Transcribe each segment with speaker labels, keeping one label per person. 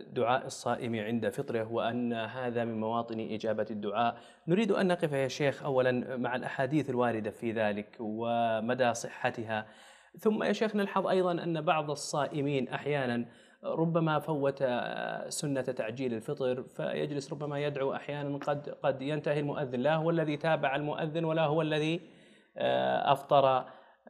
Speaker 1: دعاء الصائم عند فطره وأن هذا من مواطن إجابة الدعاء نريد أن نقف يا شيخ أولا مع الأحاديث الواردة في ذلك ومدى صحتها ثم يا شيخ نلحظ أيضا أن بعض الصائمين أحيانا ربما فوت سنة تعجيل الفطر فيجلس ربما يدعو أحيانا قد قد ينتهي المؤذن لا هو الذي تابع المؤذن ولا هو الذي آه، أفطر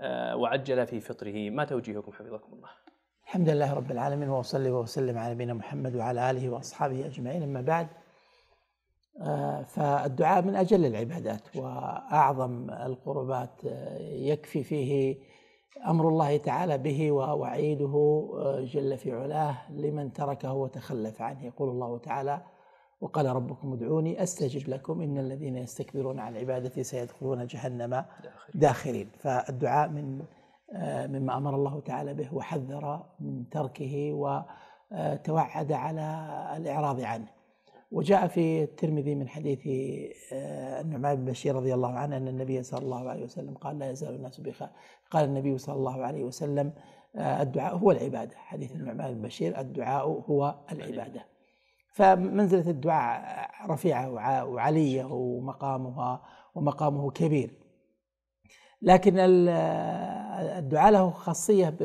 Speaker 1: آه، وعجل في فطره ما توجيهكم حفظكم الله الحمد لله رب العالمين واصلي واسلم على نبينا محمد وعلى اله واصحابه اجمعين اما بعد آه، فالدعاء من اجل العبادات واعظم القربات آه، يكفي فيه امر الله تعالى به ووعيده آه، جل في علاه لمن تركه وتخلف عنه يقول الله تعالى وقال ربكم ادعوني استجب لكم ان الذين يستكبرون عن عبادتي سيدخلون جهنم داخرين فالدعاء من آه، مما امر الله تعالى به وحذر من تركه وتوعد على الاعراض عنه. وجاء في الترمذي من حديث آه، النعمان بن بشير رضي الله عنه ان النبي صلى الله عليه وسلم قال لا يزال الناس بخير قال النبي صلى الله عليه وسلم آه، الدعاء هو العباده حديث النعمان بن بشير الدعاء هو العباده فمنزله الدعاء رفيعه وعاليه ومقامها ومقامه كبير لكن الدعاء له خاصية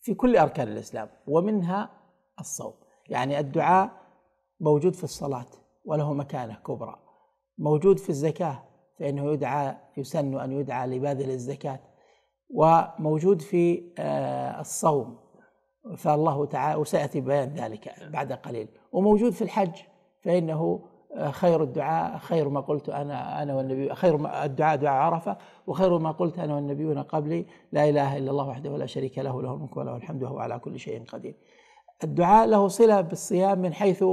Speaker 1: في كل أركان الإسلام ومنها الصوم يعني الدعاء موجود في الصلاة وله مكانة كبرى موجود في الزكاة فإنه يدعى يسن أن يدعى لباذل الزكاة وموجود في آه، الصوم فالله تعالى وسيأتي بيان ذلك بعد قليل وموجود في الحج فإنه خير الدعاء خير ما قلت انا انا والنبي خير ما الدعاء دعاء عرفه وخير ما قلت انا والنبيون قبلي لا اله الا الله وحده لا شريك له له الملك وله الحمد وهو على كل شيء قدير. الدعاء له صله بالصيام من حيث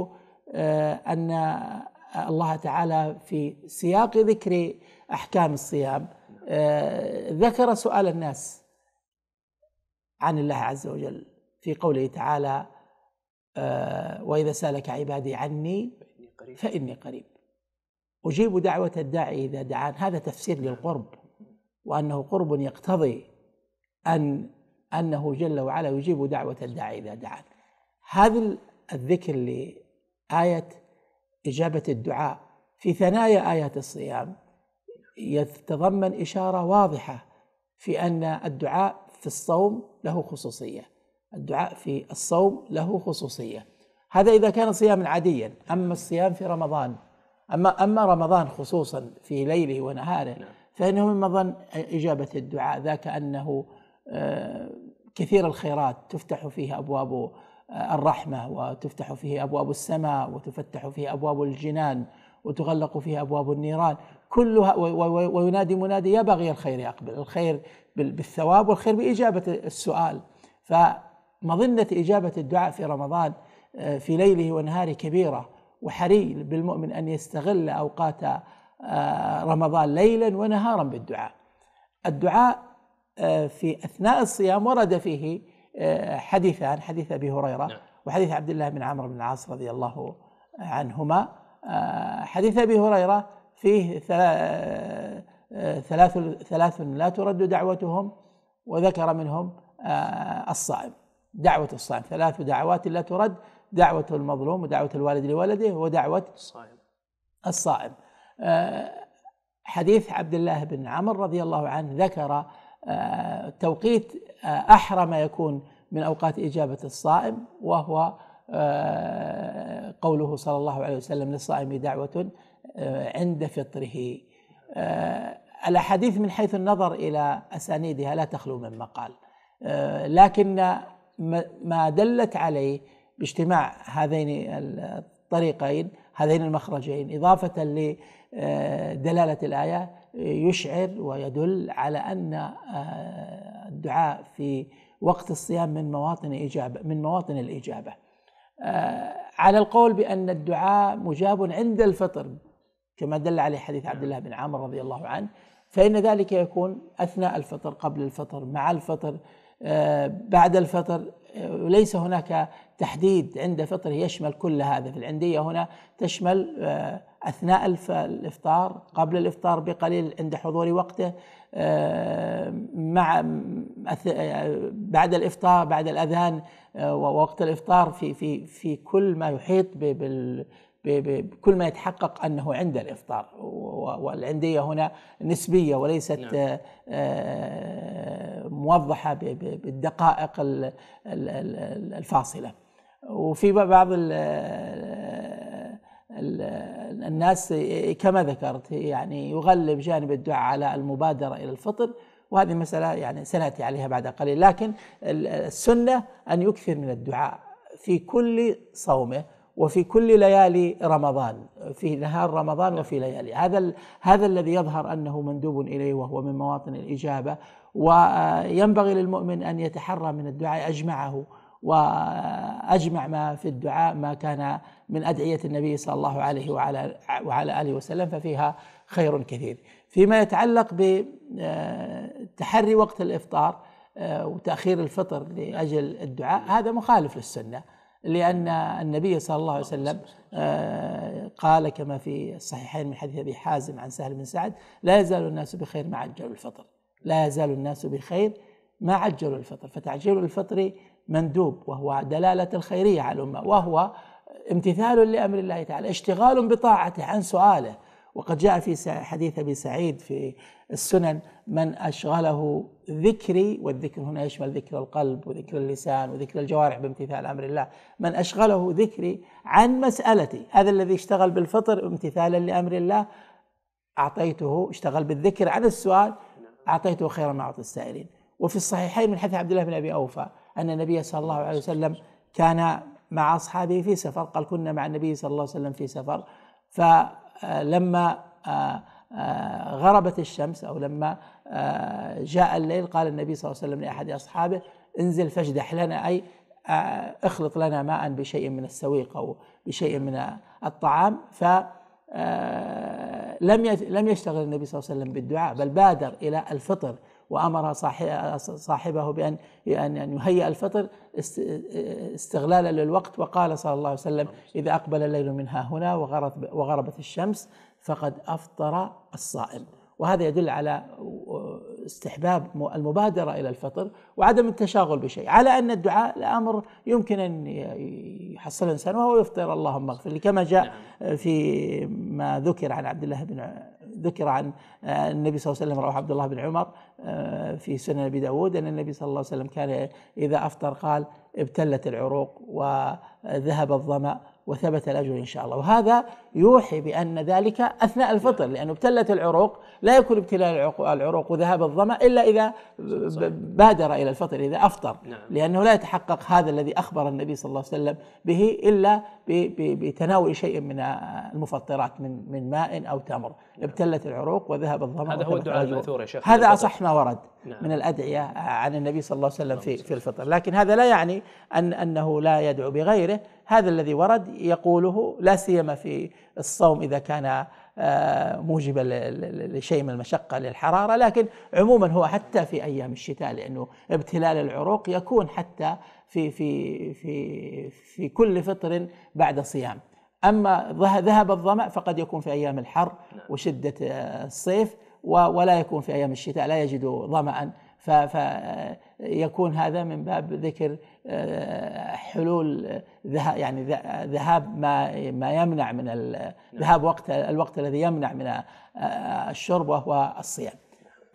Speaker 1: آه، ان الله تعالى في سياق ذكر احكام الصيام آه، ذكر سؤال الناس عن الله عز وجل في قوله تعالى آه، واذا سالك عبادي عني قريب فإني قريب أجيب دعوة الداعي إذا دعان هذا تفسير للقرب وأنه قرب يقتضي أن أنه جل وعلا يجيب دعوة الداعي إذا دعان هذا الذكر لآية إجابة الدعاء في ثنايا آيات الصيام يتضمن إشارة واضحة في أن الدعاء في الصوم له خصوصية الدعاء في الصوم له خصوصيه هذا إذا كان صياما عاديا أما الصيام في رمضان أما أما رمضان خصوصا في ليله ونهاره نعم. فإنه من مظن إجابة الدعاء ذاك أنه آه، كثير الخيرات تفتح فيه أبواب آه، الرحمة وتفتح فيه أبواب السماء وتفتح فيه أبواب الجنان وتغلق فيه أبواب النيران كلها وينادي منادي يا بغي الخير أقبل الخير بالثواب والخير بإجابة السؤال فمظنة إجابة الدعاء في رمضان آه، في ليله ونهاره كبيره وحري بالمؤمن ان يستغل اوقات آه، رمضان ليلا ونهارا بالدعاء. الدعاء آه، في اثناء الصيام ورد فيه حديثان حديث ابي هريره نعم. وحديث عبد الله بن عمرو بن العاص رضي الله عنهما حديث ابي هريره فيه ثلاث ثلاث لا ترد دعوتهم وذكر منهم الصائم دعوه الصائم ثلاث دعوات لا ترد دعوة المظلوم ودعوة الوالد لولده ودعوة الصائم الصائم آه، حديث عبد الله بن عمر رضي الله عنه ذكر آه، توقيت آه، أحرى ما يكون من أوقات إجابة الصائم وهو قوله صلى الله عليه وسلم للصائم دعوة عند فطره الأحاديث من حيث النظر إلى أسانيدها لا تخلو من مقال لكن ما دلت عليه باجتماع هذين الطريقين هذين المخرجين إضافة لدلالة آه، الآية يشعر ويدل على أن آه، الدعاء في وقت الصيام من مواطن إجابة من مواطن الإجابة آه، على القول بأن الدعاء مجاب عند الفطر كما دل عليه حديث عبد الله بن عامر رضي الله عنه فإن ذلك يكون أثناء الفطر قبل الفطر مع الفطر بعد الفطر ليس هناك تحديد عند فطره يشمل كل هذا في العندية هنا تشمل آه، أثناء الإفطار قبل الإفطار بقليل عند حضور وقته آه، مع آه، بعد الإفطار بعد الأذان ووقت الإفطار في في في كل ما يحيط بال بكل ما يتحقق انه عند الافطار والعنديه هنا نسبيه وليست نعم. موضحه بالدقائق الفاصله. وفي بعض ال ال الناس كما ذكرت يعني يغلب جانب الدعاء على المبادرة إلى الفطر وهذه مساله يعني سنأتي عليها بعد قليل لكن السنة أن يكثر من الدعاء في كل صومه وفي كل ليالي رمضان في نهار رمضان وفي ليالي هذا هذا الذي يظهر انه مندوب اليه وهو من مواطن الاجابه وينبغي للمؤمن ان يتحرى من الدعاء اجمعه واجمع ما في الدعاء ما كان من ادعيه النبي صلى الله عليه وعلى وعلى اله وسلم ففيها خير كثير. فيما يتعلق بتحري آه، وقت الافطار آه، وتاخير الفطر لاجل الدعاء هذا مخالف للسنه لان النبي صلى الله عليه وسلم آه، قال كما في الصحيحين من حديث ابي حازم عن سهل بن سعد لا يزال الناس بخير ما عجلوا الفطر لا يزال الناس بخير ما عجلوا الفطر فتعجيل الفطر مندوب وهو دلالة الخيرية على الأمة وهو امتثال لأمر الله تعالى اشتغال بطاعته عن سؤاله وقد جاء في حديث أبي سعيد في السنن من أشغله ذكري والذكر هنا يشمل ذكر القلب وذكر اللسان وذكر الجوارح بامتثال أمر الله من أشغله ذكري عن مسألتي هذا الذي اشتغل بالفطر امتثالا لأمر الله أعطيته اشتغل بالذكر عن السؤال أعطيته خيرا ما أعطي السائلين وفي الصحيحين من حديث عبد الله بن أبي أوفى أن النبي صلى الله عليه وسلم كان مع أصحابه في سفر قال كنا مع النبي صلى الله عليه وسلم في سفر فلما آه، آه، غربت الشمس أو لما آه، جاء الليل قال النبي صلى الله عليه وسلم لأحد أصحابه انزل فاجدح لنا أي اخلط لنا ماء بشيء من السويق أو بشيء من الطعام ف لم لم يشتغل النبي صلى الله عليه وسلم بالدعاء بل بادر الى الفطر وأمر صاحبه بأن أن يهيئ الفطر استغلالا للوقت وقال صلى الله عليه وسلم إذا أقبل الليل من ها هنا وغربت الشمس فقد أفطر الصائم وهذا يدل على استحباب المبادرة إلى الفطر وعدم التشاغل بشيء على أن الدعاء لأمر يمكن أن يحصل الإنسان وهو يفطر اللهم اغفر لي كما جاء نعم. في ما ذكر عن عبد الله بن ذكر عن آه، النبي صلى الله عليه وسلم روح عبد الله بن عمر آه، في سنن ابي داود ان النبي صلى الله عليه وسلم كان اذا افطر قال ابتلت العروق وذهب الظما وثبت الاجر ان شاء الله وهذا يوحي بأن ذلك أثناء الفطر لأنه ابتلت العروق لا يكون ابتلاء العروق وذهاب الظمأ إلا إذا بادر إلى الفطر إذا أفطر نعم. لأنه لا يتحقق هذا الذي أخبر النبي صلى الله عليه وسلم به إلا بتناول شيء من المفطرات من من ماء أو تمر نعم. ابتلت العروق وذهب الظمأ هذا هو الدعاء المأثور يا شيخ هذا أصح ما ورد نعم. من الأدعية عن النبي صلى الله عليه وسلم في في الفطر لكن هذا لا يعني أن أنه لا يدعو بغيره هذا الذي ورد يقوله لا سيما في الصوم إذا كان آه، موجبا لشيء من المشقة للحرارة لكن عموما هو حتى في أيام الشتاء لأنه ابتلال العروق يكون حتى في, في, في, في كل فطر بعد صيام أما ذهب الظمأ فقد يكون في أيام الحر نعم. وشدة آه، الصيف ولا يكون في أيام الشتاء لا يجد ظمأ فيكون هذا من باب ذكر آه، حلول ذهاب يعني ذهاب ما ما يمنع من نعم. ذهاب وقت الوقت الذي يمنع من آه، الشرب وهو الصيام.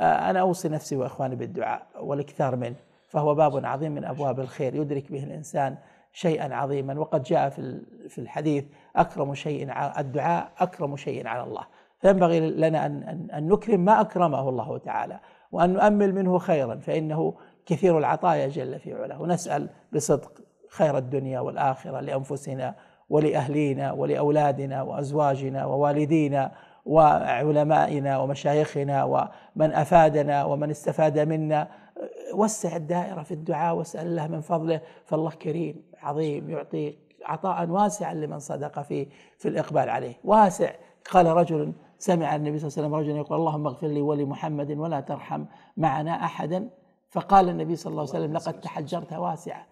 Speaker 1: آه، انا اوصي نفسي واخواني بالدعاء والاكثار منه فهو باب عظيم من ابواب الخير يدرك به الانسان شيئا عظيما وقد جاء في في الحديث اكرم شيء الدعاء اكرم شيء على الله فينبغي لنا ان ان نكرم ما اكرمه الله تعالى وأن نؤمل منه خيرا فإنه كثير العطايا جل في علاه ونسأل بصدق خير الدنيا والآخرة لأنفسنا ولأهلينا ولأولادنا وأزواجنا ووالدينا وعلمائنا ومشايخنا ومن أفادنا ومن استفاد منا وسع الدائرة في الدعاء واسأل الله من فضله فالله كريم عظيم يعطي عطاء واسعا لمن صدق فيه في الإقبال عليه واسع قال رجل سمع النبي صلى الله عليه وسلم رجلا يقول اللهم اغفر لي ولمحمد ولا ترحم معنا أحدا فقال النبي صلى الله عليه وسلم لقد تحجرت واسعة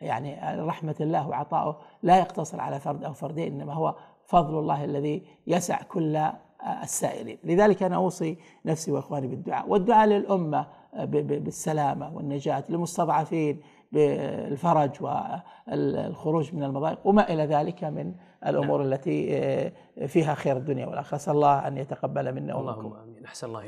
Speaker 1: يعني رحمة الله وعطاؤه لا يقتصر على فرد أو فردين إنما هو فضل الله الذي يسع كل السائلين لذلك أنا أوصي نفسي وإخواني بالدعاء والدعاء للأمة بالسلامة والنجاة للمستضعفين بالفرج والخروج من المضايق وما إلى ذلك من الأمور نعم. التي آه، فيها خير الدنيا والآخرة أسأل الله أن يتقبل منا ومنكم اللهم آمين أحسن الله